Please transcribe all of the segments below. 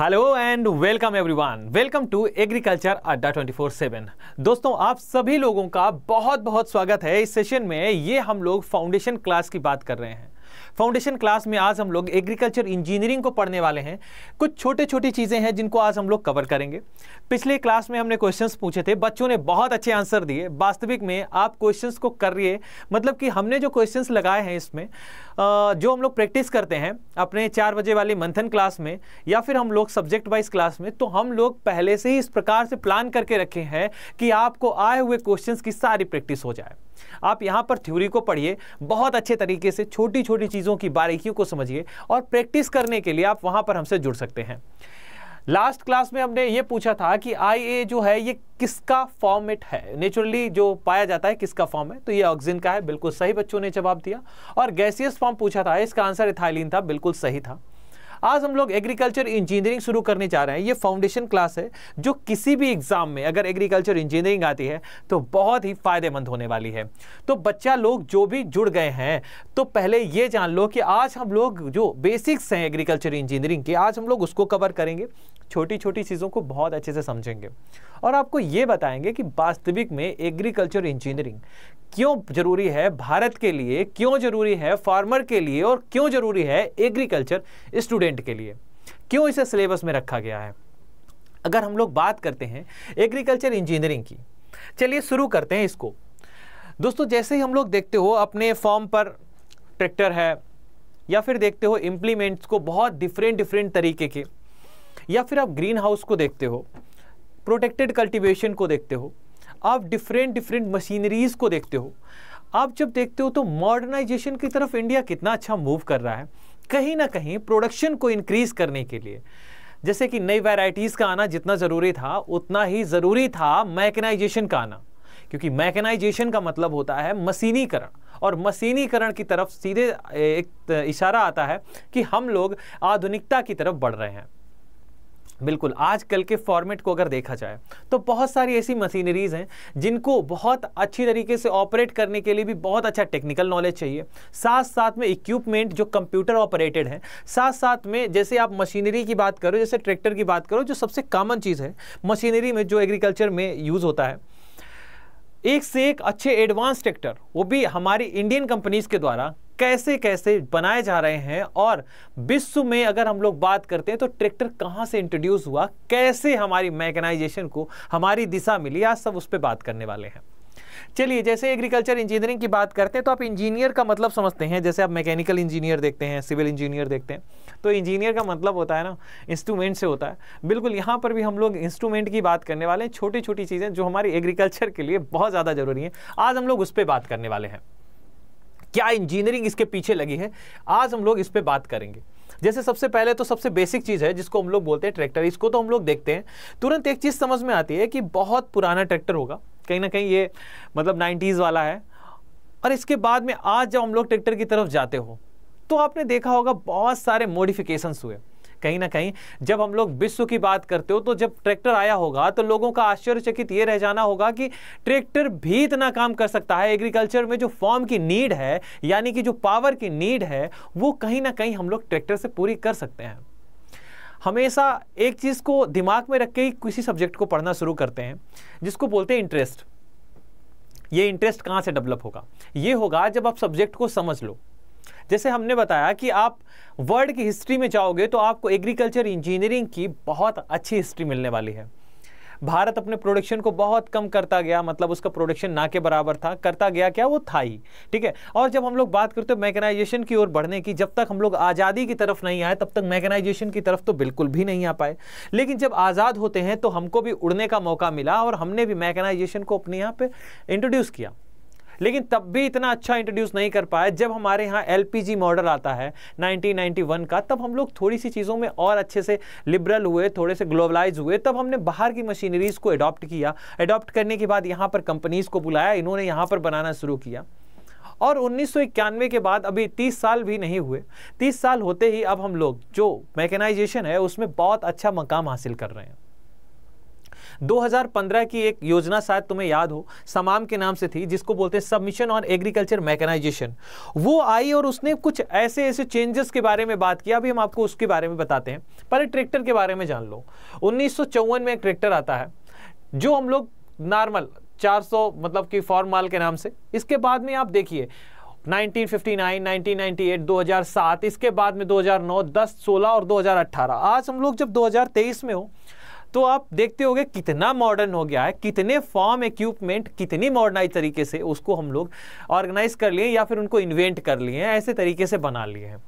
Hello and welcome everyone welcome to agriculture Adda 24/7 दोस्तों आप सभी लोगों का बहुत बहुत स्वागत है इस सेशन में ये हम लोग फाउंडेशन क्लास की बात कर रहे हैं फाउंडेशन क्लास में आज हम लोग एग्रीकल्चर इंजीनियरिंग को पढ़ने वाले हैं कुछ छोटे छोटी चीज़ें हैं जिनको आज हम लोग कवर करेंगे पिछले क्लास में हमने क्वेश्चंस पूछे थे बच्चों ने बहुत अच्छे आंसर दिए वास्तविक में आप क्वेश्चंस को करिए मतलब कि हमने जो क्वेश्चन लगाए हैं इसमें जो हम लोग प्रैक्टिस करते हैं अपने चार बजे वाले मंथन क्लास में या फिर हम लोग सब्जेक्ट वाइज क्लास में तो हम लोग पहले से ही इस प्रकार से प्लान करके रखे हैं कि आपको आए हुए क्वेश्चन की सारी प्रैक्टिस हो जाए आप यहाँ पर थ्योरी को पढ़िए बहुत अच्छे तरीके से छोटी छोटी चीज़ों की बारीकियों को समझिए और प्रैक्टिस करने के लिए आप वहाँ पर हमसे जुड़ सकते हैं लास्ट क्लास में हमने ये पूछा था कि आई ए जो है ये किसका फॉर्मेट है नेचुरली जो पाया जाता है किसका फॉर्म है तो ये ऑक्सीजन का है बिल्कुल सही बच्चों ने जवाब दिया और गैसियस फॉर्म पूछा था इसका आंसर इथाइलिन था बिल्कुल सही था आज हम लोग एग्रीकल्चर इंजीनियरिंग शुरू करने जा रहे हैं ये फाउंडेशन क्लास है जो किसी भी एग्जाम में अगर एग्रीकल्चर इंजीनियरिंग आती है तो बहुत ही फायदेमंद होने वाली है तो बच्चा लोग जो भी जुड़ गए हैं तो पहले ये जान लो कि आज हम लोग जो बेसिक्स हैं एग्रीकल्चर इंजीनियरिंग के आज हम लोग उसको कवर करेंगे छोटी छोटी चीज़ों को बहुत अच्छे से समझेंगे और आपको ये बताएंगे कि वास्तविक में एग्रीकल्चर इंजीनियरिंग क्यों जरूरी है भारत के लिए क्यों जरूरी है फार्मर के लिए और क्यों जरूरी है एग्रीकल्चर स्टूडेंट के लिए क्यों इसे सिलेबस में रखा गया है अगर हम लोग बात करते हैं एग्रीकल्चर इंजीनियरिंग की चलिए शुरू करते हैं इसको दोस्तों जैसे ही हम लोग देखते हो अपने फॉर्म पर ट्रैक्टर है या फिर देखते हो इम्प्लीमेंट्स को बहुत डिफरेंट डिफरेंट तरीके के या फिर आप ग्रीन हाउस को देखते हो प्रोटेक्टेड कल्टिवेशन को देखते हो आप डिफरेंट डिफरेंट मशीनरीज को देखते हो आप जब देखते हो तो मॉडर्नाइजेशन की तरफ इंडिया कितना अच्छा मूव कर रहा है कहीं ना कहीं प्रोडक्शन को इंक्रीज करने के लिए जैसे कि नई वैरायटीज़ का आना जितना ज़रूरी था उतना ही ज़रूरी था मैकेनाइजेशन का आना क्योंकि मैकेनाइजेशन का मतलब होता है मशीनीकरण और मशीनीकरण की तरफ सीधे एक इशारा आता है कि हम लोग आधुनिकता की तरफ बढ़ रहे हैं बिल्कुल आजकल के फॉर्मेट को अगर देखा जाए तो बहुत सारी ऐसी मशीनरीज़ हैं जिनको बहुत अच्छी तरीके से ऑपरेट करने के लिए भी बहुत अच्छा टेक्निकल नॉलेज चाहिए साथ साथ में इक्विपमेंट जो कंप्यूटर ऑपरेटेड हैं साथ साथ में जैसे आप मशीनरी की बात करो जैसे ट्रैक्टर की बात करो जो सबसे कॉमन चीज़ है मशीनरी में जो एग्रीकल्चर में यूज़ होता है एक से एक अच्छे एडवांस ट्रैक्टर वो भी हमारी इंडियन कंपनीज़ के द्वारा कैसे कैसे बनाए जा रहे हैं और विश्व में अगर हम लोग बात करते हैं तो ट्रैक्टर कहाँ से इंट्रोड्यूस हुआ कैसे हमारी मैकेनाइजेशन को हमारी दिशा मिली आज सब उस पर बात करने वाले हैं चलिए जैसे एग्रीकल्चर इंजीनियरिंग की बात करते हैं तो आप इंजीनियर का मतलब समझते हैं जैसे आप मैकेनिकल इंजीनियर देखते हैं सिविल इंजीनियर देखते हैं तो इंजीनियर का मतलब होता है ना इंस्ट्रूमेंट से होता है बिल्कुल यहाँ पर भी हम लोग इंस्ट्रूमेंट की बात करने वाले हैं छोटी छोटी चीज़ें जो हमारी एग्रीकल्चर के लिए बहुत ज़्यादा ज़रूरी हैं आज हम लोग उस पर बात करने वाले हैं क्या इंजीनियरिंग इसके पीछे लगी है आज हम लोग इस पर बात करेंगे जैसे सबसे पहले तो सबसे बेसिक चीज़ है जिसको हम लोग बोलते हैं ट्रैक्टर इसको तो हम लोग देखते हैं तुरंत एक चीज़ समझ में आती है कि बहुत पुराना ट्रैक्टर होगा कहीं ना कहीं ये मतलब नाइन्टीज़ वाला है और इसके बाद में आज जब हम लोग ट्रैक्टर की तरफ जाते हो तो आपने देखा होगा बहुत सारे मॉडिफिकेशंस हुए कहीं ना कहीं जब हम लोग विश्व की बात करते हो तो जब ट्रैक्टर आया होगा तो लोगों का आश्चर्यचकित ये रह जाना होगा कि ट्रैक्टर भी इतना काम कर सकता है एग्रीकल्चर में जो फॉर्म की नीड है यानी कि जो पावर की नीड है वो कहीं ना कहीं हम लोग ट्रैक्टर से पूरी कर सकते हैं हमेशा एक चीज़ को दिमाग में रख के ही किसी सब्जेक्ट को पढ़ना शुरू करते हैं जिसको बोलते हैं इंटरेस्ट ये इंटरेस्ट कहाँ से डेवलप होगा ये होगा जब आप सब्जेक्ट को समझ लो जैसे हमने बताया कि आप वर्ल्ड की हिस्ट्री में जाओगे तो आपको एग्रीकल्चर इंजीनियरिंग की बहुत अच्छी हिस्ट्री मिलने वाली है भारत अपने प्रोडक्शन को बहुत कम करता गया मतलब उसका प्रोडक्शन ना के बराबर था करता गया क्या वो था ही ठीक है और जब हम लोग बात करते हैं मैकेनाइजेशन की ओर बढ़ने की जब तक हम लोग आज़ादी की तरफ नहीं आए तब तक मैकेनाइजेशन की तरफ तो बिल्कुल भी नहीं आ पाए लेकिन जब आज़ाद होते हैं तो हमको भी उड़ने का मौका मिला और हमने भी मैकेनाइजेशन को अपने यहाँ पर इंट्रोड्यूस किया लेकिन तब भी इतना अच्छा इंट्रोड्यूस नहीं कर पाए जब हमारे यहाँ एलपीजी मॉडल आता है 1991 का तब हम लोग थोड़ी सी चीज़ों में और अच्छे से लिबरल हुए थोड़े से ग्लोबलाइज हुए तब हमने बाहर की मशीनरीज़ को अडॉप्ट किया अडॉप्ट करने के बाद यहाँ पर कंपनीज़ को बुलाया इन्होंने यहाँ पर बनाना शुरू किया और उन्नीस के बाद अभी 30 साल भी नहीं हुए 30 साल होते ही अब हम लोग जो मैकेनाइजेशन है उसमें बहुत अच्छा मकाम हासिल कर रहे हैं 2015 की एक योजना शायद तुम्हें याद हो समाम के नाम से थी जिसको बोलते हैं सबमिशन ऑन एग्रीकल्चर मैकेनाइजेशन वो आई और उसने कुछ ऐसे ऐसे चेंजेस के बारे में बात किया अभी हम आपको उसके बारे में बताते हैं पहले ट्रैक्टर के बारे में जान लो उन्नीस में एक ट्रैक्टर आता है जो हम लोग नॉर्मल 400 मतलब कि फॉर्माल के नाम से इसके बाद में आप देखिए 1959, 1998, 2007, इसके बाद में 2009, 10, 16 और 2018। आज हम लोग जब 2023 में हो तो आप देखते होंगे कितना मॉडर्न हो गया है कितने फॉर्म इक्विपमेंट कितनी मॉडर्नाइज तरीके से उसको हम लोग ऑर्गेनाइज कर लिए या फिर उनको इन्वेंट कर लिए हैं ऐसे तरीके से बना लिए हैं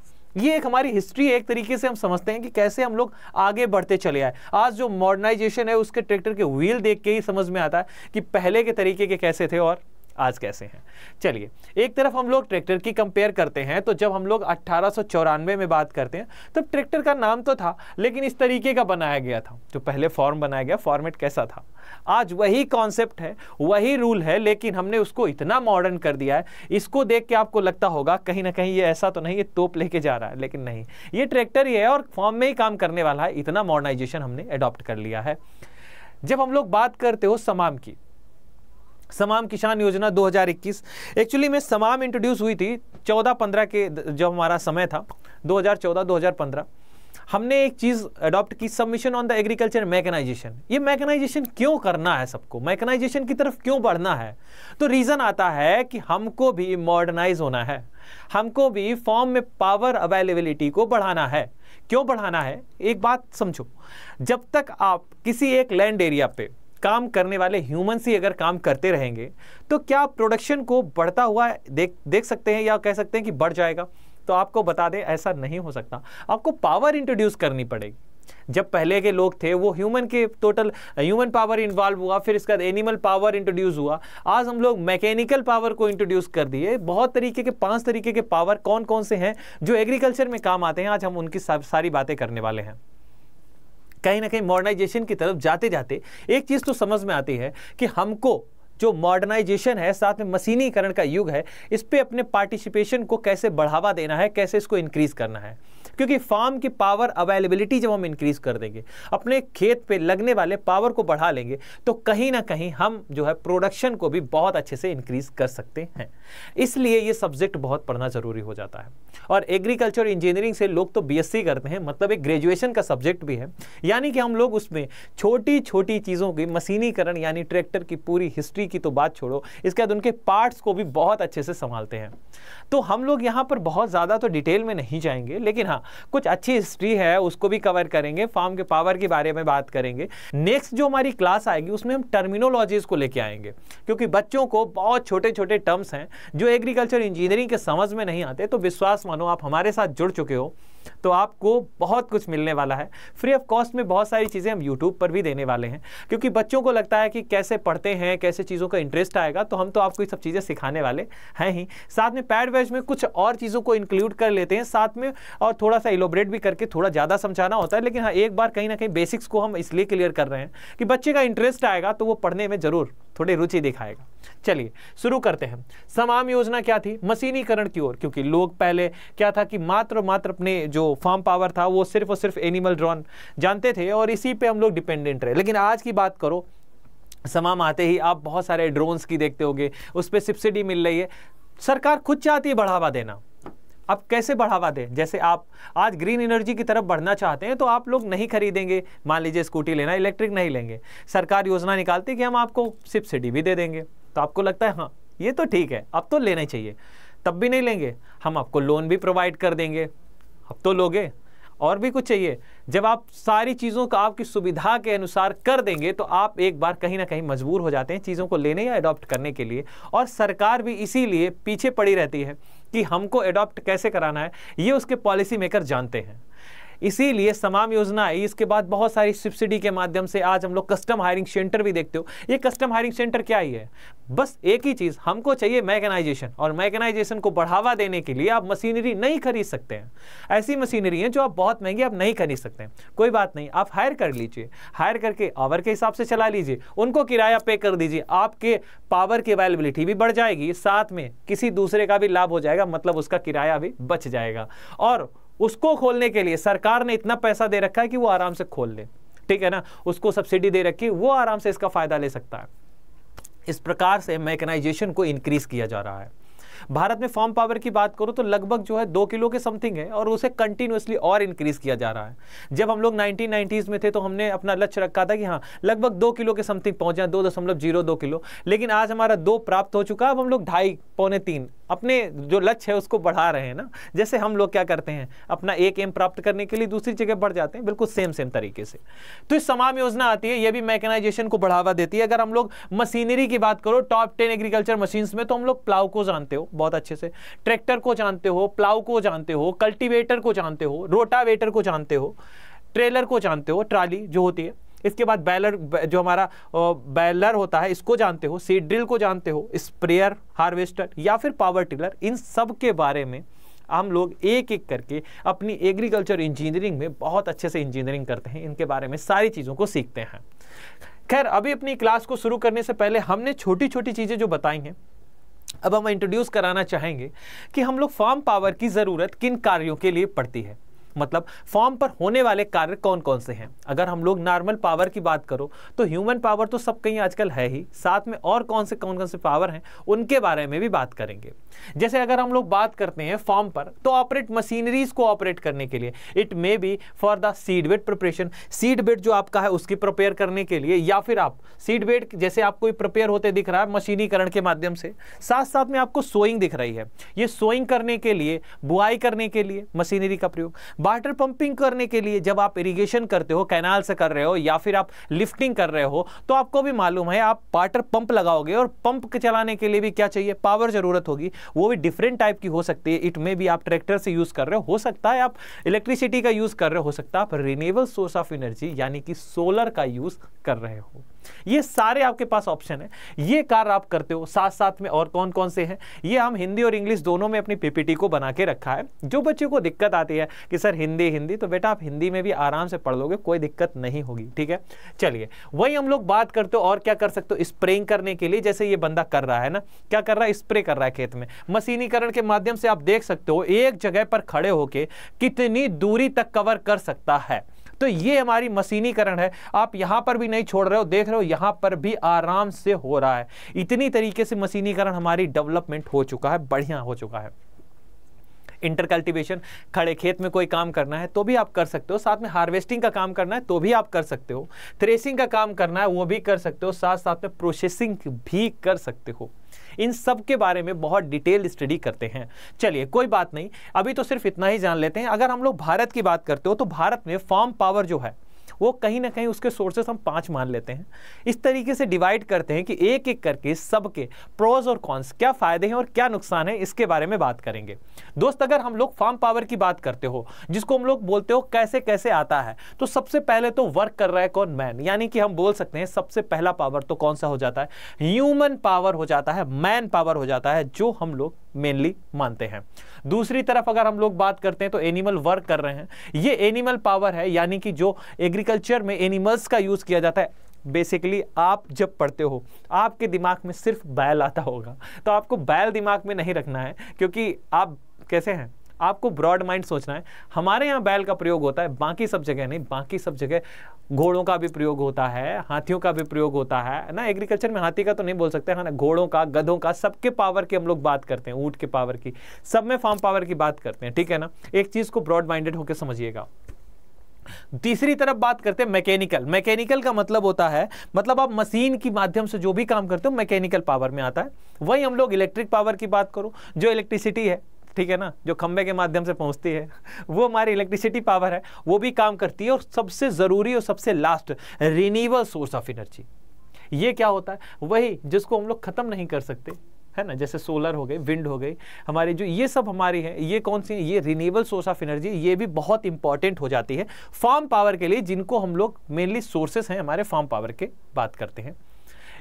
ये एक हमारी हिस्ट्री है एक तरीके से हम समझते हैं कि कैसे हम लोग आगे बढ़ते चले आए आज जो मॉडर्नाइजेशन है उसके ट्रैक्टर के व्हील देख के ही समझ में आता है कि पहले के तरीके के कैसे थे और आज कैसे हैं चलिए एक तरफ हम लोग ट्रैक्टर की कंपेयर करते हैं तो जब हम लोग अट्ठारह में बात करते हैं तब ट्रैक्टर का नाम तो था लेकिन इस तरीके का बनाया गया था जो पहले फॉर्म बनाया गया फॉर्मेट कैसा था आज वही कॉन्सेप्ट है वही रूल है लेकिन हमने उसको इतना मॉडर्न कर दिया है इसको देख के आपको लगता होगा कहीं ना कहीं ये ऐसा तो नहीं ये तोप लेके जा रहा है लेकिन नहीं ये ट्रैक्टर ही है और फॉर्म में ही काम करने वाला है इतना मॉडर्नाइजेशन हमने अडॉप्ट कर लिया है जब हम लोग बात करते हो समाम की समाम किसान योजना 2021 एक्चुअली में समाम इंट्रोड्यूस हुई थी 14-15 के जब हमारा समय था 2014-2015 हमने एक चीज़ अडॉप्ट की submission on the agriculture mechanization ये मैकेनाइजेशन क्यों करना है सबको मैकेनाइजेशन की तरफ क्यों बढ़ना है तो रीज़न आता है कि हमको भी मॉडर्नाइज होना है हमको भी फॉर्म में पावर अवेलेबिलिटी को बढ़ाना है क्यों बढ़ाना है एक बात समझो जब तक आप किसी एक लैंड एरिया पर काम करने वाले ह्यूमन ही अगर काम करते रहेंगे तो क्या प्रोडक्शन को बढ़ता हुआ देख देख सकते हैं या कह सकते हैं कि बढ़ जाएगा तो आपको बता दें ऐसा नहीं हो सकता आपको पावर इंट्रोड्यूस करनी पड़ेगी जब पहले के लोग थे वो ह्यूमन के टोटल ह्यूमन पावर इन्वॉल्व हुआ फिर इसका एनिमल पावर इंट्रोड्यूस हुआ आज हम लोग मैकेनिकल पावर को इंट्रोड्यूस कर दिए बहुत तरीके के पांच तरीके के पावर कौन कौन से हैं जो एग्रीकल्चर में काम आते हैं आज हम उनकी सारी बातें करने वाले हैं कहीं ना कहीं मॉडर्नाइजेशन की तरफ जाते जाते एक चीज़ तो समझ में आती है कि हमको जो मॉडर्नाइजेशन है साथ में मशीनीकरण का युग है इस पर अपने पार्टिसिपेशन को कैसे बढ़ावा देना है कैसे इसको इंक्रीज़ करना है क्योंकि फार्म की पावर अवेलेबिलिटी जब हम इंक्रीज कर देंगे अपने खेत पे लगने वाले पावर को बढ़ा लेंगे तो कहीं ना कहीं हम जो है प्रोडक्शन को भी बहुत अच्छे से इंक्रीज कर सकते हैं इसलिए ये सब्जेक्ट बहुत पढ़ना ज़रूरी हो जाता है और एग्रीकल्चर इंजीनियरिंग से लोग तो बी करते हैं मतलब एक ग्रेजुएशन का सब्जेक्ट भी है यानी कि हम लोग उसमें छोटी छोटी चीज़ों की मशीनीकरण यानी ट्रैक्टर की पूरी हिस्ट्री की तो बात छोड़ो इसके बाद उनके पार्ट्स को भी बहुत अच्छे से संभालते हैं तो हम लोग यहाँ पर बहुत ज़्यादा तो डिटेल में नहीं जाएंगे लेकिन हाँ कुछ अच्छी हिस्ट्री है उसको भी कवर करेंगे फार्म के पावर के बारे में बात करेंगे नेक्स्ट जो हमारी क्लास आएगी उसमें हम टर्मिनोलॉजीज को लेके आएंगे क्योंकि बच्चों को बहुत छोटे छोटे टर्म्स हैं जो एग्रीकल्चर इंजीनियरिंग के समझ में नहीं आते तो विश्वास मानो आप हमारे साथ जुड़ चुके हो तो आपको बहुत कुछ मिलने वाला है फ्री ऑफ कॉस्ट में बहुत सारी चीज़ें हम यूट्यूब पर भी देने वाले हैं क्योंकि बच्चों को लगता है कि कैसे पढ़ते हैं कैसे चीज़ों का इंटरेस्ट आएगा तो हम तो आपको ये सब चीज़ें सिखाने वाले हैं ही साथ में पैड वेज में कुछ और चीज़ों को इंक्लूड कर लेते हैं साथ में और थोड़ा सा इलोबरेट भी करके थोड़ा ज़्यादा समझाना होता है लेकिन हाँ एक बार कहीं ना कहीं बेसिक्स को हम इसलिए क्लियर कर रहे हैं कि बच्चे का इंटरेस्ट आएगा तो वो पढ़ने में ज़रूर थोड़ी रुचि दिखाएगा चलिए शुरू करते हैं समाम योजना क्या थी मशीनीकरण की ओर क्योंकि लोग पहले क्या था कि मात्र मात्र अपने जो फार्म पावर था वो सिर्फ और सिर्फ एनिमल ड्रॉन जानते थे और इसी पे हम लोग डिपेंडेंट रहे लेकिन आज की बात करो समाम आते ही आप बहुत सारे ड्रोन्स की देखते होंगे उस पर सब्सिडी मिल रही है सरकार खुद चाहती है बढ़ावा देना आप कैसे बढ़ावा दें जैसे आप आज ग्रीन एनर्जी की तरफ बढ़ना चाहते हैं तो आप लोग नहीं खरीदेंगे मान लीजिए स्कूटी लेना इलेक्ट्रिक नहीं लेंगे सरकार योजना निकालती कि हम आपको सब्सिडी भी दे देंगे तो आपको लगता है हाँ ये तो ठीक है अब तो लेना चाहिए तब भी नहीं लेंगे हम आपको लोन भी प्रोवाइड कर देंगे अब तो लोगे और भी कुछ चाहिए जब आप सारी चीज़ों का आपकी सुविधा के अनुसार कर देंगे तो आप एक बार कहीं ना कहीं मजबूर हो जाते हैं चीज़ों को लेने या अडॉप्ट करने के लिए और सरकार भी इसीलिए पीछे पड़ी रहती है कि हमको एडॉप्ट कैसे कराना है ये उसके पॉलिसी मेकर जानते हैं इसीलिए समाम योजना आई इसके बाद बहुत सारी सब्सिडी के माध्यम से आज हम लोग कस्टम हायरिंग सेंटर भी देखते हो ये कस्टम हायरिंग सेंटर क्या ही है बस एक ही चीज़ हमको चाहिए मैकेनाइजेशन और मैकेनाइजेशन को बढ़ावा देने के लिए आप मशीनरी नहीं खरीद सकते हैं ऐसी मशीनरी हैं जो आप बहुत महंगी आप नहीं खरीद सकते हैं कोई बात नहीं आप हायर कर लीजिए हायर करके आवर के हिसाब से चला लीजिए उनको किराया पे कर दीजिए आपके पावर की अवेलेबिलिटी भी बढ़ जाएगी साथ में किसी दूसरे का भी लाभ हो जाएगा मतलब उसका किराया भी बच जाएगा और उसको खोलने के लिए सरकार ने इतना पैसा दे रखा है कि वो आराम से खोल ले ठीक है ना उसको सब्सिडी दे रखी वो आराम से इसका फ़ायदा ले सकता है इस प्रकार से मैकेनाइजेशन को इंक्रीज किया जा रहा है भारत में फॉर्म पावर की बात करो तो लगभग जो है दो किलो के समथिंग है और उसे कंटिन्यूसली और इंक्रीज किया जा रहा है जब हम लोग नाइनटीन में थे तो हमने अपना लक्ष्य रखा था कि हाँ लगभग दो किलो के समथिंग पहुंचे दो दशमलव जीरो दो किलो लेकिन आज हमारा दो प्राप्त हो चुका है अब हम लोग ढाई पौने तीन अपने जो लक्ष्य है उसको बढ़ा रहे हैं ना जैसे हम लोग क्या करते हैं अपना एक एम प्राप्त करने के लिए दूसरी जगह बढ़ जाते हैं बिल्कुल सेम सेम तरीके से तो इस समाम योजना आती है ये भी मैकेनाइजेशन को बढ़ावा देती है अगर हम लोग मशीनरी की बात करो टॉप टेन एग्रीकल्चर मशीन में तो हम लोग प्लाव को जानते हो बहुत अच्छे से ट्रैक्टर को जानते हो प्लाव को जानते हो कल्टिवेटर को जानते हो रोटावेटर को जानते हो ट्रेलर को जानते हो ट्राली जो होती है इसके बाद बैलर जो हमारा बैलर होता है इसको जानते हो सीड ड्रिल को जानते हो स्प्रेयर हार्वेस्टर या फिर पावर टिलर इन सब के बारे में हम लोग एक एक करके अपनी एग्रीकल्चर इंजीनियरिंग में बहुत अच्छे से इंजीनियरिंग करते हैं इनके बारे में सारी चीज़ों को सीखते हैं खैर अभी अपनी क्लास को शुरू करने से पहले हमने छोटी छोटी चीज़ें जो बताई हैं अब हम इंट्रोड्यूस कराना चाहेंगे कि हम लोग फार्म पावर की ज़रूरत किन कार्यों के लिए पड़ती है मतलब फॉर्म पर होने वाले कार्य कौन कौन से हैं अगर हम लोग नॉर्मल पावर की बात करो तो ह्यूमन पावर तो सब कहीं आजकल है ही साथ में और कौन से कौन कौन से पावर हैं उनके बारे में भी बात करेंगे जैसे अगर हम लोग बात करते हैं फॉर्म पर तो ऑपरेट मशीनरीज को ऑपरेट करने के लिए it may be for the seed bed preparation seed bed जो आपका है उसकी प्रिपेयर करने के लिए या फिर आप सीड बेड जैसे आपको प्रिपेयर होते दिख रहा है मशीनीकरण के माध्यम से साथ साथ में आपको सोइंग दिख रही है ये सोइंग करने के लिए बुआई करने के लिए मशीनरी का प्रयोग वाटर पंपिंग करने के लिए जब आप इरिगेशन करते हो कैनाल से कर रहे हो या फिर आप लिफ्टिंग कर रहे हो तो आपको भी मालूम है आप वाटर पंप लगाओगे और पंप चलाने के लिए भी क्या चाहिए पावर ज़रूरत होगी वो भी डिफरेंट टाइप की हो सकती है इट मे भी आप ट्रैक्टर से यूज़ कर रहे हो हो सकता है आप इलेक्ट्रिसिटी का यूज़ कर रहे हो सकता है आप रिन्यूएबल सोर्स ऑफ एनर्जी यानी कि सोलर का यूज़ कर रहे हो ये सारे आपके पास ऑप्शन है ये कार्य आप करते हो साथ साथ में और कौन कौन से हैं ये हम हिंदी और इंग्लिश दोनों में अपनी पीपीटी को बना के रखा है जो बच्चे को दिक्कत आती है कि सर हिंदी हिंदी तो बेटा आप हिंदी में भी आराम से पढ़ लोगे कोई दिक्कत नहीं होगी ठीक है चलिए वही हम लोग बात करते हो और क्या कर सकते हो स्प्रेइंग करने के लिए जैसे ये बंदा कर रहा है ना क्या कर रहा है स्प्रे कर रहा है खेत में मशीनीकरण के माध्यम से आप देख सकते हो एक जगह पर खड़े होकर कितनी दूरी तक कवर कर सकता है तो ये हमारी मशीनीकरण है आप यहां पर भी नहीं छोड़ रहे हो देख रहे हो यहाँ पर भी आराम से हो रहा है इतनी तरीके से मशीनीकरण हमारी डेवलपमेंट हो चुका है बढ़िया हो चुका है इंटर कल्टिवेशन खड़े खेत में कोई काम करना है तो भी आप कर सकते हो साथ में हार्वेस्टिंग का काम करना है तो भी आप कर सकते हो थ्रेसिंग का काम करना है वो भी कर सकते हो साथ साथ में प्रोसेसिंग भी कर सकते हो इन सब के बारे में बहुत डिटेल स्टडी करते हैं चलिए कोई बात नहीं अभी तो सिर्फ इतना ही जान लेते हैं अगर हम लोग भारत की बात करते हो तो भारत में फॉर्म पावर जो है वो कहीं ना कहीं उसके सोर्सेस हम पाँच मान लेते हैं इस तरीके से डिवाइड करते हैं कि एक एक करके सबके प्रोज और कॉन्स क्या फ़ायदे हैं और क्या नुकसान है इसके बारे में बात करेंगे दोस्त अगर हम लोग फार्म पावर की बात करते हो जिसको हम लोग बोलते हो कैसे कैसे आता है तो सबसे पहले तो वर्क कर रहा है कौन मैन यानी कि हम बोल सकते हैं सबसे पहला पावर तो कौन सा हो जाता है ह्यूमन पावर हो जाता है मैन पावर हो जाता है जो हम लोग मेनली मानते हैं दूसरी तरफ अगर हम लोग बात करते हैं तो एनिमल वर्क कर रहे हैं ये एनिमल पावर है यानी कि जो एग्रीकल्चर में एनिमल्स का यूज़ किया जाता है बेसिकली आप जब पढ़ते हो आपके दिमाग में सिर्फ बैल आता होगा तो आपको बैल दिमाग में नहीं रखना है क्योंकि आप कैसे हैं आपको ब्रॉड माइंड सोचना है हमारे यहाँ बैल का प्रयोग होता है बाकी सब जगह नहीं बाकी सब जगह घोड़ों का भी प्रयोग होता है हाथियों का भी प्रयोग होता है ना एग्रीकल्चर में हाथी का तो नहीं बोल सकते हैं हाँ ना घोड़ों का गधों का सबके पावर की हम लोग बात करते हैं ऊँट के पावर की सब में फार्म पावर की बात करते हैं ठीक है ना एक चीज़ को ब्रॉड माइंडेड होकर समझिएगा तीसरी तरफ बात करते हैं मैकेनिकल मैकेनिकल का मतलब होता है मतलब आप मशीन के माध्यम से जो भी काम करते हो मैकेनिकल पावर में आता है वही हम लोग इलेक्ट्रिक पावर की बात करो जो इलेक्ट्रिसिटी है ठीक है ना जो खंबे के माध्यम से पहुंचती है वो हमारी इलेक्ट्रिसिटी पावर है वो भी काम करती है और सबसे ज़रूरी और सबसे last renewable source of energy ये क्या होता है वही जिसको हम लोग ख़त्म नहीं कर सकते है ना जैसे सोलर हो गई विंड हो गई हमारी जो ये सब हमारी है ये कौन सी ये रिन्यूएबल सोर्स ऑफ एनर्जी ये भी बहुत इंपॉर्टेंट हो जाती है फार्म पावर के लिए जिनको हम लोग मेनली सोर्सेस हैं हमारे फार्म पावर के बात करते हैं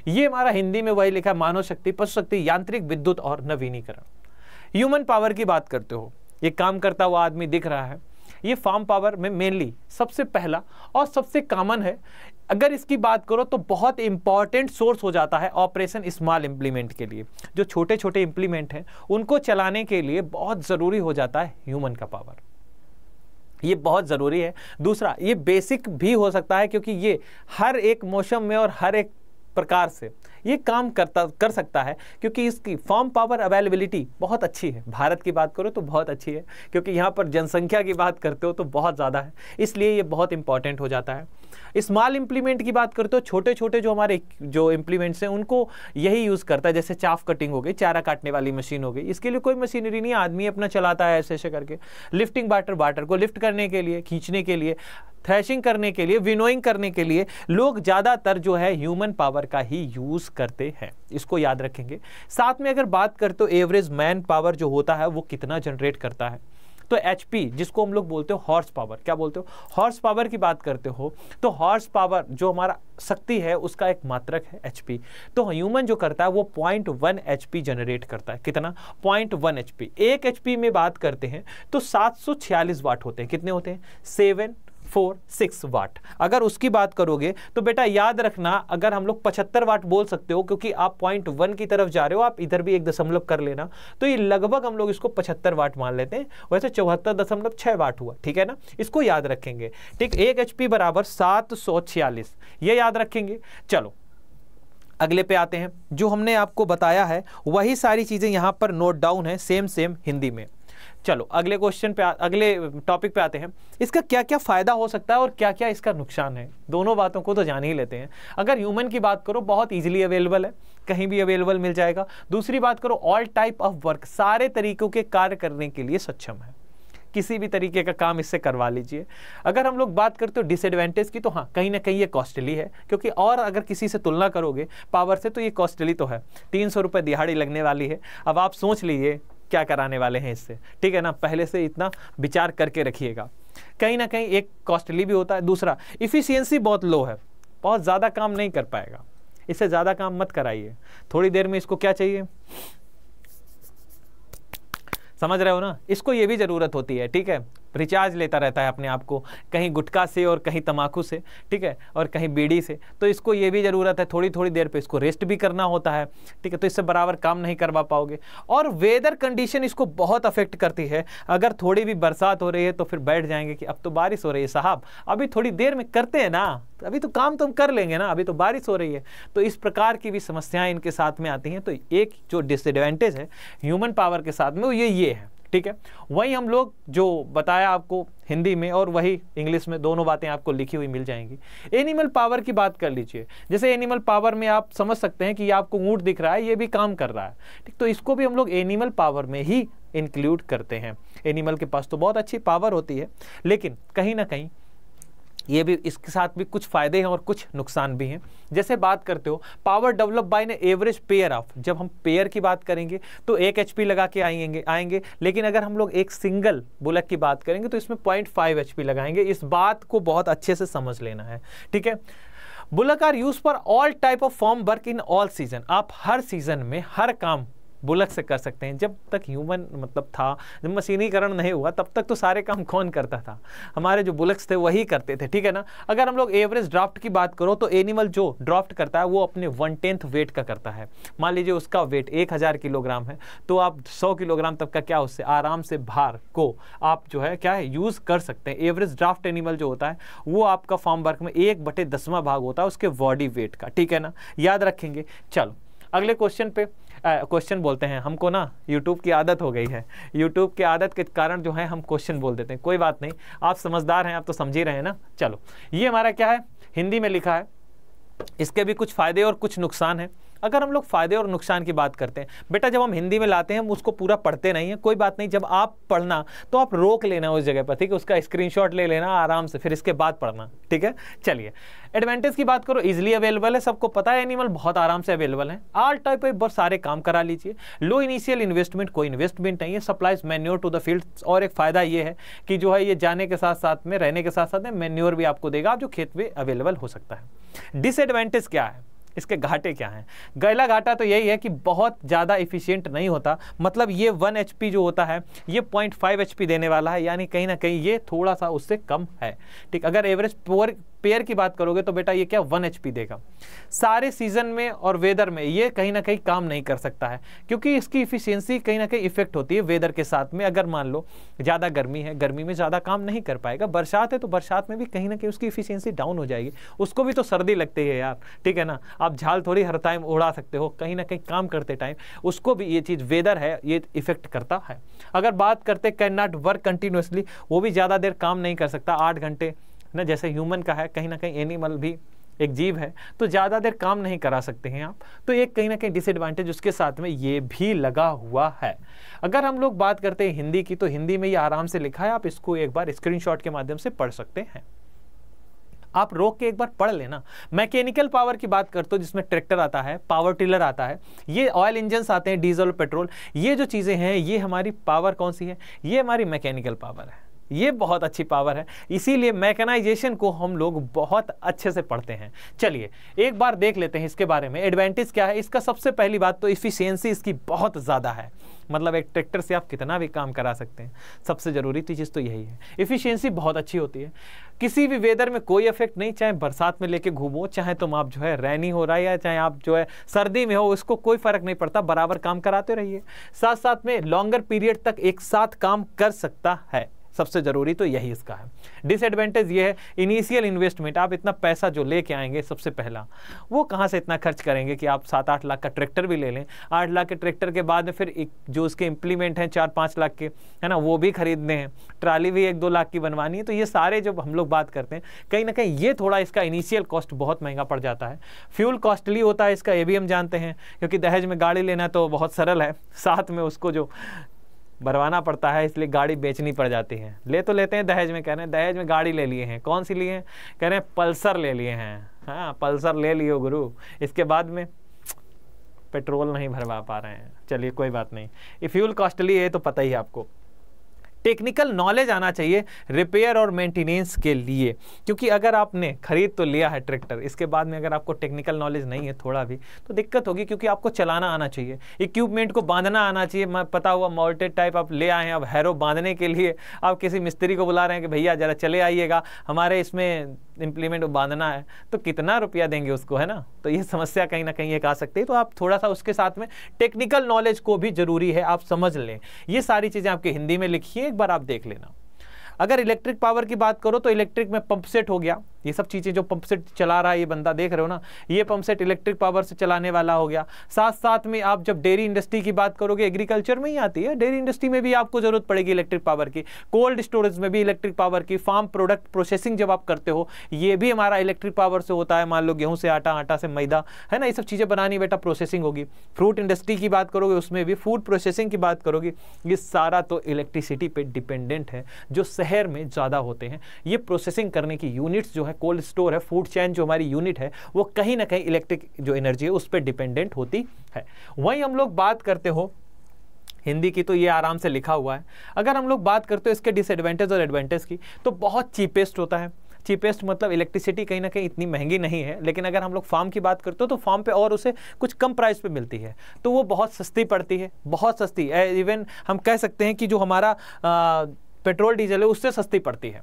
ये हमारा हिंदी में वही लिखा है मानव शक्ति पशु शक्ति यांत्रिक विद्युत और नवीनीकरण ह्यूमन पावर की बात करते हो ये काम करता हुआ आदमी दिख रहा है ये फार्म पावर में मेनली सबसे पहला और सबसे कॉमन है अगर इसकी बात करो तो बहुत इंपॉर्टेंट सोर्स हो जाता है ऑपरेशन स्मॉल इम्प्लीमेंट के लिए जो छोटे छोटे इम्प्लीमेंट हैं उनको चलाने के लिए बहुत ज़रूरी हो जाता है ह्यूमन का पावर ये बहुत ज़रूरी है दूसरा ये बेसिक भी हो सकता है क्योंकि ये हर एक मौसम में और हर एक प्रकार से ये काम करता कर सकता है क्योंकि इसकी फॉर्म पावर अवेलेबिलिटी बहुत अच्छी है भारत की बात करो तो बहुत अच्छी है क्योंकि यहाँ पर जनसंख्या की बात करते हो तो बहुत ज़्यादा है इसलिए ये बहुत इंपॉर्टेंट हो जाता है स्मॉल इंप्लीमेंट की बात करते हो छोटे छोटे जो हमारे जो इंप्लीमेंट्स हैं उनको यही यूज़ करता है जैसे चाफ कटिंग हो गई चारा काटने वाली मशीन हो गई इसके लिए कोई मशीनरी नहीं आदमी अपना चलाता है ऐसे ऐसे करके लिफ्टिंग बाटर बाटर को लिफ्ट करने के लिए खींचने के लिए थ्रैशिंग करने के लिए विनोइंग करने के लिए लोग ज़्यादातर जो है ह्यूमन पावर का ही यूज़ करते हैं इसको याद रखेंगे साथ में अगर बात करते तो एवरेज मैन पावर जो होता है वो कितना जनरेट करता है तो एच जिसको हम लोग बोलते हो हॉर्स पावर क्या बोलते हो हॉर्स पावर की बात करते हो तो हॉर्स पावर जो हमारा शक्ति है उसका एक मात्रक है एच तो ह्यूमन जो करता है वो पॉइंट वन जनरेट करता है कितना पॉइंट वन एक एच में बात करते हैं तो सात वाट होते हैं कितने होते हैं सेवन फोर सिक्स वाट अगर उसकी बात करोगे तो बेटा याद रखना अगर हम लोग पचहत्तर वाट बोल सकते हो क्योंकि आप पॉइंट वन की तरफ जा रहे हो आप इधर भी एक दशमलव कर लेना तो ये लगभग हम लोग इसको पचहत्तर वाट मान लेते हैं वैसे चौहत्तर दशमलव छः वाट हुआ ठीक है ना इसको याद रखेंगे ठीक एक एच पी बराबर सात सौ छियालीस ये याद रखेंगे चलो अगले पे आते हैं जो हमने आपको बताया है वही सारी चीज़ें यहाँ पर नोट डाउन है सेम सेम हिंदी में चलो अगले क्वेश्चन पे अगले टॉपिक पे आते हैं इसका क्या क्या फ़ायदा हो सकता है और क्या क्या इसका नुकसान है दोनों बातों को तो जान ही लेते हैं अगर ह्यूमन की बात करो बहुत ईजिली अवेलेबल है कहीं भी अवेलेबल मिल जाएगा दूसरी बात करो ऑल टाइप ऑफ वर्क सारे तरीकों के कार्य करने के लिए सक्षम है किसी भी तरीके का काम इससे करवा लीजिए अगर हम लोग बात करते हो डिसएडवांटेज की तो हाँ कहीं ना कहीं ये कॉस्टली है क्योंकि और अगर किसी से तुलना करोगे पावर से तो ये कॉस्टली तो है तीन सौ रुपये दिहाड़ी लगने वाली है अब आप सोच लीजिए क्या कराने वाले हैं इससे ठीक है ना पहले से इतना विचार करके रखिएगा कहीं ना कहीं एक कॉस्टली भी होता है दूसरा इफ़िशियंसी बहुत लो है बहुत ज़्यादा काम नहीं कर पाएगा इससे ज़्यादा काम मत कराइए थोड़ी देर में इसको क्या चाहिए समझ रहे हो ना इसको ये भी ज़रूरत होती है ठीक है रिचार्ज लेता रहता है अपने आप को कहीं गुटखा से और कहीं तमाकू से ठीक है और कहीं बीड़ी से तो इसको ये भी ज़रूरत है थोड़ी थोड़ी देर पे इसको रेस्ट भी करना होता है ठीक है तो इससे बराबर काम नहीं करवा पाओगे और वेदर कंडीशन इसको बहुत अफेक्ट करती है अगर थोड़ी भी बरसात हो रही है तो फिर बैठ जाएंगे कि अब तो बारिश हो रही है साहब अभी थोड़ी देर में करते हैं ना अभी तो काम तो हम कर लेंगे ना अभी तो बारिश हो रही है तो इस प्रकार की भी समस्याएं इनके साथ में आती हैं तो एक जो डिसएडवांटेज है ह्यूमन पावर के साथ में वो ये ये है ठीक है वही हम लोग जो बताया आपको हिंदी में और वही इंग्लिश में दोनों बातें आपको लिखी हुई मिल जाएंगी एनिमल पावर की बात कर लीजिए जैसे एनिमल पावर में आप समझ सकते हैं कि ये आपको ऊँट दिख रहा है ये भी काम कर रहा है ठीक तो इसको भी हम लोग एनिमल पावर में ही इंक्लूड करते हैं एनिमल के पास तो बहुत अच्छी पावर होती है लेकिन कहीं ना कहीं ये भी इसके साथ भी कुछ फ़ायदे हैं और कुछ नुकसान भी हैं जैसे बात करते हो पावर डेवलप बाय ने एवरेज पेयर ऑफ जब हम पेयर की बात करेंगे तो एक एच लगा के आएंगे आएंगे लेकिन अगर हम लोग एक सिंगल बुलक की बात करेंगे तो इसमें पॉइंट फाइव लगाएंगे इस बात को बहुत अच्छे से समझ लेना है ठीक है bullock are use for all type of farm work in all season आप हर सीजन में हर काम बुलक से कर सकते हैं जब तक ह्यूमन मतलब था जब मशीनीकरण नहीं हुआ तब तक तो सारे काम कौन करता था हमारे जो बुलक्स थे वही करते थे ठीक है ना अगर हम लोग एवरेज ड्राफ्ट की बात करो तो एनिमल जो ड्राफ्ट करता है वो अपने वन टेंथ वेट का करता है मान लीजिए उसका वेट एक हज़ार किलोग्राम है तो आप सौ किलोग्राम तक का क्या उससे आराम से भार को आप जो है क्या है यूज़ कर सकते हैं एवरेज ड्राफ्ट एनिमल जो होता है वो आपका फॉर्म वर्क में एक बटे दसवां भाग होता है उसके बॉडी वेट का ठीक है ना याद रखेंगे चलो अगले क्वेश्चन पे क्वेश्चन बोलते हैं हमको ना यूट्यूब की आदत हो गई है यूट्यूब की आदत के कारण जो है हम क्वेश्चन बोल देते हैं कोई बात नहीं आप समझदार हैं आप तो समझ ही रहे हैं ना चलो ये हमारा क्या है हिंदी में लिखा है इसके भी कुछ फ़ायदे और कुछ नुकसान है अगर हम लोग फ़ायदे और नुकसान की बात करते हैं बेटा जब हम हिंदी में लाते हैं हम उसको पूरा पढ़ते नहीं हैं कोई बात नहीं जब आप पढ़ना तो आप रोक लेना उस जगह पर ठीक है उसका स्क्रीनशॉट ले लेना आराम से फिर इसके बाद पढ़ना ठीक है चलिए एडवांटेज की बात करो इजिली अवेलेबल है सबको पता है एनिमल बहुत आराम से अवेलेबल है आल टाइप पर बहुत सारे काम करा लीजिए लो इनिशियल इन्वेस्टमेंट कोई इन्वेस्टमेंट नहीं है supplies manure to the field और एक फ़ायदा ये है कि जो है ये जाने के साथ साथ में रहने के साथ साथ में मैन्योर भी आपको देगा जो खेत में अवेलेबल हो सकता है डिसएडवांटेज क्या है इसके घाटे क्या हैं गैला घाटा तो यही है कि बहुत ज़्यादा इफिशियंट नहीं होता मतलब ये वन एच जो होता है ये पॉइंट फाइव देने वाला है यानी कहीं ना कहीं ये थोड़ा सा उससे कम है ठीक अगर एवरेज पोअर पेयर की बात करोगे तो बेटा ये क्या वन एच देगा सारे सीजन में और वेदर में ये कहीं ना कहीं काम नहीं कर सकता है क्योंकि इसकी इफिशियंसी कहीं ना कहीं इफेक्ट होती है वेदर के साथ में अगर मान लो ज़्यादा गर्मी है गर्मी में ज़्यादा काम नहीं कर पाएगा बरसात है तो बरसात में भी कहीं ना कहीं उसकी इफिशियंसी डाउन हो जाएगी उसको भी तो सर्दी लगती है यार ठीक है ना आप झाल थोड़ी हर टाइम उड़ा सकते हो कहीं ना कहीं काम करते टाइम उसको भी ये चीज़ वेदर है ये इफेक्ट करता है अगर बात करते कैन नॉट वर्क कंटिन्यूसली वो भी ज़्यादा देर काम नहीं कर सकता आठ घंटे ना जैसे ह्यूमन का है कहीं ना कहीं एनिमल भी एक जीव है तो ज़्यादा देर काम नहीं करा सकते हैं आप तो एक कहीं ना कहीं डिसएडवांटेज उसके साथ में ये भी लगा हुआ है अगर हम लोग बात करते हैं हिंदी की तो हिंदी में ये आराम से लिखा है आप इसको एक बार स्क्रीनशॉट के माध्यम से पढ़ सकते हैं आप रोक के एक बार पढ़ लेना मैकेनिकल पावर की बात करते हो जिसमें ट्रैक्टर आता है पावर टिलर आता है ये ऑयल इंजन्स आते हैं डीजल पेट्रोल ये जो चीज़ें हैं ये हमारी पावर कौन सी है ये हमारी मैकेनिकल पावर है ये बहुत अच्छी पावर है इसीलिए मैकेनाइजेशन को हम लोग बहुत अच्छे से पढ़ते हैं चलिए एक बार देख लेते हैं इसके बारे में एडवांटेज क्या है इसका सबसे पहली बात तो इफिशियंसी इसकी बहुत ज़्यादा है मतलब एक ट्रैक्टर से आप कितना भी काम करा सकते हैं सबसे ज़रूरी चीज़ तो यही है इफ़िशियंसी बहुत अच्छी होती है किसी भी वेदर में कोई इफेक्ट नहीं चाहे बरसात में लेके घूमो चाहे तुम आप जो है रैनी हो रहा है या चाहे आप जो है सर्दी में हो उसको कोई फ़र्क नहीं पड़ता बराबर काम कराते रहिए साथ साथ में लॉन्गर पीरियड तक एक साथ काम कर सकता है सबसे ज़रूरी तो यही इसका है डिसएडवांटेज ये है इनिशियल इन्वेस्टमेंट आप इतना पैसा जो लेके आएंगे सबसे पहला वो कहाँ से इतना खर्च करेंगे कि आप सात आठ लाख का ट्रैक्टर भी ले लें आठ लाख के ट्रैक्टर के बाद फिर एक जो उसके इम्प्लीमेंट हैं चार पाँच लाख के है ना वो भी खरीदने हैं ट्राली भी एक दो लाख की बनवानी है तो ये सारे जब हम लोग बात करते हैं कहीं ना कहीं ये थोड़ा इसका इनिशियल कॉस्ट बहुत महंगा पड़ जाता है फ्यूल कॉस्टली होता है इसका ये भी हम जानते हैं क्योंकि दहेज में गाड़ी लेना तो बहुत सरल है साथ में उसको जो भरवाना पड़ता है इसलिए गाड़ी बेचनी पड़ जाती है ले तो लेते हैं दहेज में कह रहे हैं दहेज में गाड़ी ले लिए हैं कौन सी लिए हैं कह रहे हैं पल्सर ले लिए हैं हाँ पल्सर ले लियो गुरु इसके बाद में पेट्रोल नहीं भरवा पा रहे हैं चलिए कोई बात नहीं ये फ्यूल कॉस्टली है तो पता ही आपको टेक्निकल नॉलेज आना चाहिए रिपेयर और मेंटेनेंस के लिए क्योंकि अगर आपने खरीद तो लिया है ट्रैक्टर इसके बाद में अगर आपको टेक्निकल नॉलेज नहीं है थोड़ा भी तो दिक्कत होगी क्योंकि आपको चलाना आना चाहिए इक्विपमेंट को बांधना आना चाहिए पता हुआ मोल्टेड टाइप आप ले आए हैं अब हैरो बांधने के लिए आप किसी मिस्त्री को बुला रहे हैं कि भैया ज़रा चले आइएगा हमारे इसमें इम्प्लीमेंट बांधना है तो कितना रुपया देंगे उसको है ना तो ये समस्या कहीं ना कहीं एक आ सकती है तो आप थोड़ा सा उसके साथ में टेक्निकल नॉलेज को भी जरूरी है आप समझ लें ये सारी चीज़ें आपके हिंदी में लिखिए एक बार आप देख लेना अगर इलेक्ट्रिक पावर की बात करो तो इलेक्ट्रिक में पंप सेट हो गया ये सब चीज़ें जो पंप सेट चला रहा है ये बंदा देख रहे हो ना ये पंप सेट इलेक्ट्रिक पावर से चलाने वाला हो गया साथ साथ में आप जब डेयरी इंडस्ट्री की बात करोगे एग्रीकल्चर में ही आती है डेयरी इंडस्ट्री में भी आपको ज़रूरत पड़ेगी इलेक्ट्रिक पावर की कोल्ड स्टोरेज में भी इलेक्ट्रिक पावर की फार्म प्रोडक्ट प्रोसेसिंग जब आप करते हो ये भी हमारा इलेक्ट्रिक पावर से होता है मान लो गेहूँ से आटा आटा से मैदा है ना ये सब चीज़ें बनानी बेटा प्रोसेसिंग होगी फ्रूट इंडस्ट्री की बात करोगे उसमें भी फूड प्रोसेसिंग की बात करोगे ये सारा तो इलेक्ट्रिसिटी पर डिपेंडेंट है जो सह शहर में ज़्यादा होते हैं ये प्रोसेसिंग करने की यूनिट्स जो है कोल्ड स्टोर है फूड चैन जो हमारी यूनिट है वो कहीं ना कहीं इलेक्ट्रिक जो एनर्जी है उस पर डिपेंडेंट होती है वहीं हम लोग बात करते हो हिंदी की तो ये आराम से लिखा हुआ है अगर हम लोग बात करते हो इसके डिसएडवांटेज और एडवांटेज की तो बहुत चीपेस्ट होता है चीपेस्ट मतलब इलेक्ट्रिसिटी कहीं ना कहीं इतनी महंगी नहीं है लेकिन अगर हम लोग फार्म की बात करते हो तो फार्म पे और उसे कुछ कम प्राइस पे मिलती है तो वो बहुत सस्ती पड़ती है बहुत सस्ती इवन हम कह सकते हैं कि जो हमारा आ, पेट्रोल डीजल है उससे सस्ती पड़ती है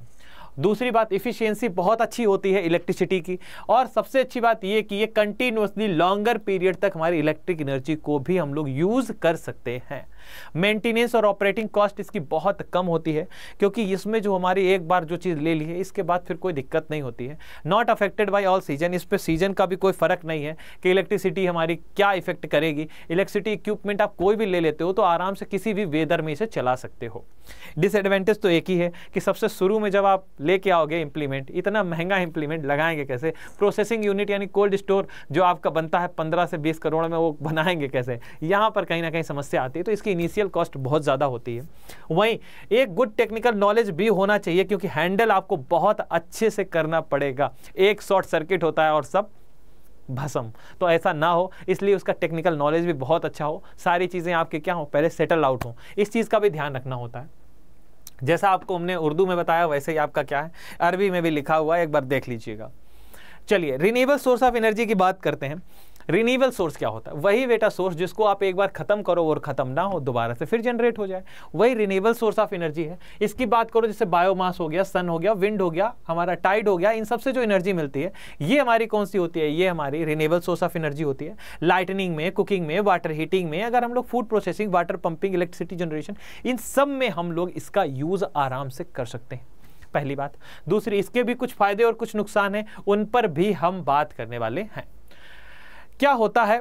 दूसरी बात इफ़िशियंसी बहुत अच्छी होती है इलेक्ट्रिसिटी की और सबसे अच्छी बात ये कि ये कंटिन्यूसली लॉन्गर पीरियड तक हमारी इलेक्ट्रिक एनर्जी को भी हम लोग यूज़ कर सकते हैं मेंटेनेंस और ऑपरेटिंग कॉस्ट इसकी बहुत कम होती है क्योंकि इसमें जो हमारी एक बार जो चीज़ ले ली है इसके बाद फिर कोई दिक्कत नहीं होती है not affected by all season इस पर सीजन का भी कोई फ़र्क नहीं है कि इलेक्ट्रिसिटी हमारी क्या इफेक्ट करेगी इलेक्ट्रिसिटी इक्विपमेंट आप कोई भी ले लेते हो तो आराम से किसी भी वेदर में इसे चला सकते हो डिसएडवांटेज तो एक ही है कि सबसे शुरू में जब आप लेके आओगे इंप्लीमेंट इतना महंगा इंप्लीमेंट लगाएंगे कैसे प्रोसेसिंग यूनिट यानी कोल्ड स्टोर जो आपका बनता है पंद्रह से बीस करोड़ में वो बनाएंगे कैसे यहां पर कहीं ना कहीं समस्या आती है तो इसकी इनिशियल कॉस्ट बहुत ज़्यादा होती है वहीं एक गुड टेक्निकल नॉलेज भी होना चाहिए क्योंकि हैंडल आपको बहुत अच्छे से करना पड़ेगा एक शॉर्ट सर्किट होता है और सब भसम तो ऐसा ना हो इसलिए उसका टेक्निकल नॉलेज भी बहुत अच्छा हो सारी चीज़ें आपके क्या हो पहले सेटल आउट हों इस चीज़ का भी ध्यान रखना होता है जैसा आपको हमने उर्दू में बताया वैसे ही आपका क्या है अरबी में भी लिखा हुआ है एक बार देख लीजिएगा चलिए रिन्यूएबल सोर्स ऑफ एनर्जी की बात करते हैं रिन्यूएबल सोर्स क्या होता है वही वेटा सोर्स जिसको आप एक बार खत्म करो और खत्म ना हो दोबारा से फिर जनरेट हो जाए वही रिन्यूएबल सोर्स ऑफ एनर्जी है इसकी बात करो जैसे बायोमास हो गया सन हो गया विंड हो गया हमारा टाइड हो गया इन सबसे जो एनर्जी मिलती है ये हमारी कौन सी होती है ये हमारी रिन्यूएबल सोर्स ऑफ एनर्जी होती है लाइटनिंग में कुकिंग में वाटर हीटिंग में अगर हम लोग food processing water pumping electricity generation इन सब में हम लोग इसका यूज़ आराम से कर सकते हैं पहली बात दूसरी इसके भी कुछ फायदे और कुछ नुकसान हैं उन पर भी हम बात करने वाले हैं क्या होता है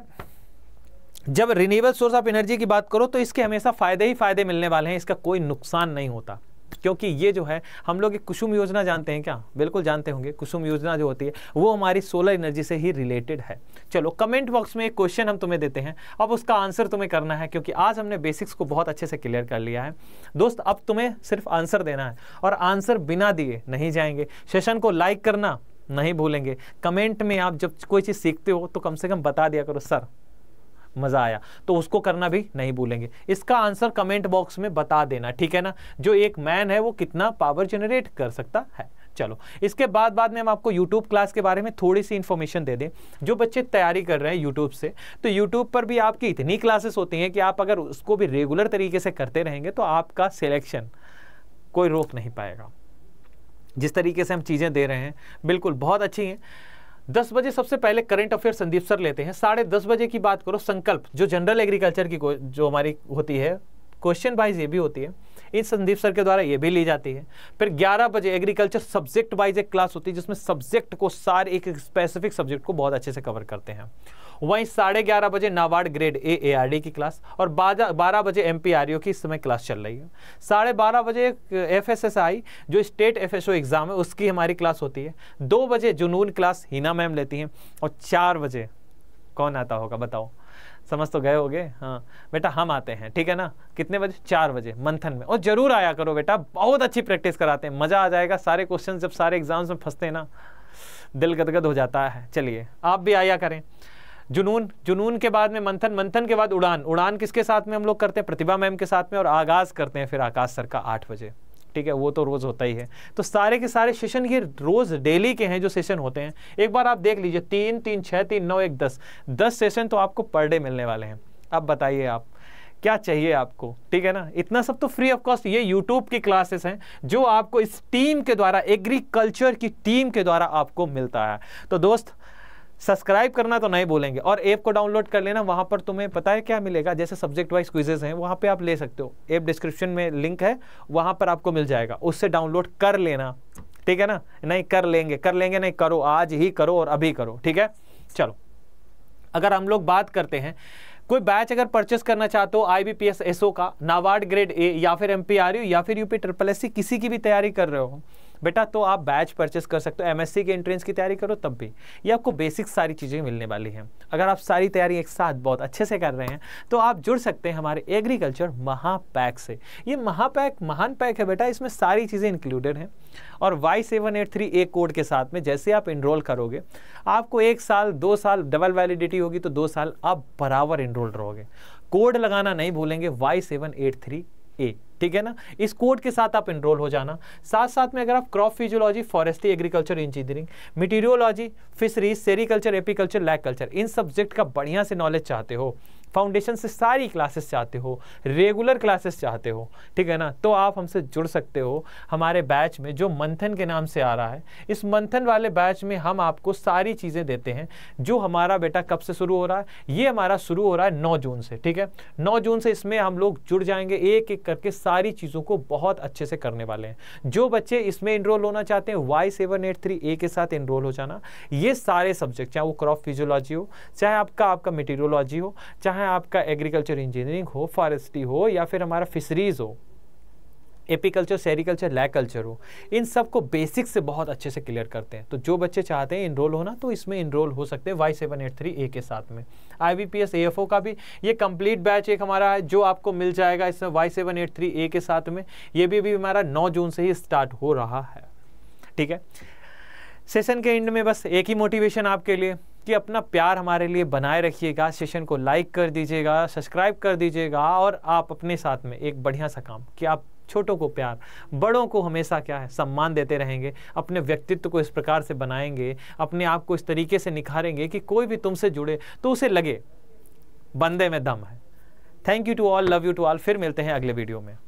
जब रिन्यूएबल सोर्स ऑफ एनर्जी की बात करो तो इसके हमेशा फ़ायदे ही फ़ायदे मिलने वाले हैं इसका कोई नुकसान नहीं होता क्योंकि ये जो है हम लोग एक कुसुम योजना जानते हैं क्या बिल्कुल जानते होंगे कुसुम योजना जो होती है वो हमारी सोलर एनर्जी से ही रिलेटेड है चलो कमेंट बॉक्स में एक क्वेश्चन हम तुम्हें देते हैं अब उसका आंसर तुम्हें करना है क्योंकि आज हमने बेसिक्स को बहुत अच्छे से क्लियर कर लिया है दोस्त अब तुम्हें सिर्फ आंसर देना है और आंसर बिना दिए नहीं जाएंगे सेशन को लाइक करना नहीं भूलेंगे कमेंट में आप जब कोई चीज़ सीखते हो तो कम से कम बता दिया करो सर मज़ा आया तो उसको करना भी नहीं भूलेंगे इसका आंसर कमेंट बॉक्स में बता देना ठीक है ना जो एक मैन है वो कितना पावर जनरेट कर सकता है चलो इसके बाद बाद में हम आपको यूट्यूब क्लास के बारे में थोड़ी सी इन्फॉर्मेशन दे दें जो बच्चे तैयारी कर रहे हैं यूट्यूब से तो यूट्यूब पर भी आपकी इतनी क्लासेस होती हैं कि आप अगर उसको भी रेगुलर तरीके से करते रहेंगे तो आपका सिलेक्शन कोई रोक नहीं पाएगा जिस तरीके से हम चीज़ें दे रहे हैं बिल्कुल बहुत अच्छी हैं दस बजे सबसे पहले करंट अफेयर संदीप सर लेते हैं साढ़े दस बजे की बात करो संकल्प जो जनरल एग्रीकल्चर की जो हमारी होती है क्वेश्चन वाइज ये भी होती है इन संदीप सर के द्वारा ये भी ली जाती है फिर 11 बजे एग्रीकल्चर सब्जेक्ट वाइज एक क्लास होती है जिसमें सब्जेक्ट को सारे एक स्पेसिफिक सब्जेक्ट को बहुत अच्छे से कवर करते हैं वहीं साढ़े ग्यारह बजे NABARD grade A A R D की क्लास और बारह बजे एम पी आर की इस समय क्लास चल रही है साढ़े बारह बजे एफ एस एस आई जो state F S O exam है उसकी हमारी क्लास होती है दो बजे जुनून क्लास हिना मैम लेती हैं और चार बजे कौन आता होगा बताओ समझ तो गए होगे हाँ बेटा हम आते हैं ठीक है ना कितने बजे चार बजे मंथन में और ज़रूर आया करो बेटा बहुत अच्छी प्रैक्टिस कराते हैं मज़ा आ जाएगा सारे क्वेश्चन जब सारे एग्ज़ाम्स में फंसते हैं ना दिल गदगद हो जाता है चलिए आप भी आया करें जुनून जुनून के बाद में मंथन मंथन के बाद उड़ान उड़ान किसके साथ में हम लोग करते हैं प्रतिभा मैम के साथ में और आगाज़ करते हैं फिर आकाश सर का आठ बजे ठीक है वो तो रोज़ होता ही है तो सारे के सारे सेशन ये रोज़ डेली के हैं जो सेशन होते हैं एक बार आप देख लीजिए तीन तीन छः तीन नौ एक दस दस सेशन तो आपको पर डे मिलने वाले हैं अब बताइए आप क्या चाहिए आपको ठीक है ना इतना सब तो फ्री ऑफ कॉस्ट ये यूट्यूब की क्लासेस हैं जो आपको इस टीम के द्वारा एग्रीकल्चर की टीम के द्वारा आपको मिलता है तो दोस्त सब्सक्राइब करना तो नहीं बोलेंगे और ऐप को डाउनलोड कर लेना वहाँ पर तुम्हें पता है क्या मिलेगा जैसे सब्जेक्ट वाइज क्विजेज हैं वहाँ पे आप ले सकते हो ऐप डिस्क्रिप्शन में लिंक है वहाँ पर आपको मिल जाएगा उससे डाउनलोड कर लेना ठीक है ना नहीं कर लेंगे कर लेंगे नहीं करो आज ही करो और अभी करो ठीक है चलो अगर हम लोग बात करते हैं कोई बैच अगर परचेस करना चाहते हो एस एसओ का नावार्ड ग्रेड ए या फिर यू या फिर यूपी ट्रिपल सी किसी की भी तैयारी कर रहे हो बेटा तो आप बैच परचेस कर सकते हो एमएससी के एंट्रेंस की तैयारी करो तब भी ये आपको बेसिक सारी चीज़ें मिलने वाली हैं अगर आप सारी तैयारी एक साथ बहुत अच्छे से कर रहे हैं तो आप जुड़ सकते हैं हमारे एग्रीकल्चर महापैक से ये महापैक महान पैक है बेटा इसमें सारी चीज़ें इंक्लूडेड हैं और Y seven eight three A code के साथ में जैसे आप इनरोल करोगे आपको एक साल दो साल डबल वैलिडिटी होगी तो दो साल आप बराबर इनरोल रहोगे कोड लगाना नहीं भूलेंगे Y seven eight three A ठीक है ना इस कोड के साथ आप इनरोल हो जाना साथ साथ में अगर आप crop physiology forestry agriculture engineering meteorology fisheries sericulture apiculture lac culture इन सब्जेक्ट का बढ़िया से नॉलेज चाहते हो फाउंडेशन से सारी क्लासेस चाहते हो रेगुलर क्लासेस चाहते हो ठीक है ना तो आप हमसे जुड़ सकते हो हमारे बैच में जो मंथन के नाम से आ रहा है इस मंथन वाले बैच में हम आपको सारी चीज़ें देते हैं जो हमारा बेटा कब से शुरू हो रहा है ये हमारा शुरू हो रहा है नौ जून से ठीक है नौ जून से इसमें हम लोग जुड़ जाएंगे एक एक करके सारी चीज़ों को बहुत अच्छे से करने वाले हैं जो बच्चे इसमें इनरोल होना चाहते हैं Y seven eight three A के साथ इनरोल हो जाना ये सारे सब्जेक्ट चाहे वो क्रॉप फिजियोलॉजी हो चाहे आपका आपका मेटीरियोलॉजी हो चाहे चाहे आपका एग्रीकल्चर इंजीनियरिंग हो फॉरेस्ट्री हो या फिर हमारा फिशरीज़ हो एपीकल्चर सेरिकल्चर लैक कल्चर हो इन सब को बेसिक से बहुत अच्छे से क्लियर करते हैं तो जो बच्चे चाहते हैं इनरोल होना तो इसमें इनरोल हो सकते हैं Y seven eight three A के साथ में I B P S A F O का भी ये कंप्लीट बैच एक हमारा है जो आपको मिल जाएगा इसमें Y seven eight three A के साथ में ये भी अभी हमारा नौ जून से ही स्टार्ट हो रहा है ठीक है सेशन के एंड में बस एक ही मोटिवेशन आपके लिए कि अपना प्यार हमारे लिए बनाए रखिएगा सेशन को लाइक कर दीजिएगा सब्सक्राइब कर दीजिएगा और आप अपने साथ में एक बढ़िया सा काम कि आप छोटों को प्यार बड़ों को हमेशा क्या है सम्मान देते रहेंगे अपने व्यक्तित्व को इस प्रकार से बनाएंगे अपने आप को इस तरीके से निखारेंगे कि कोई भी तुमसे जुड़े तो उसे लगे बंदे में दम है thank you to all love you to all फिर मिलते हैं अगले वीडियो में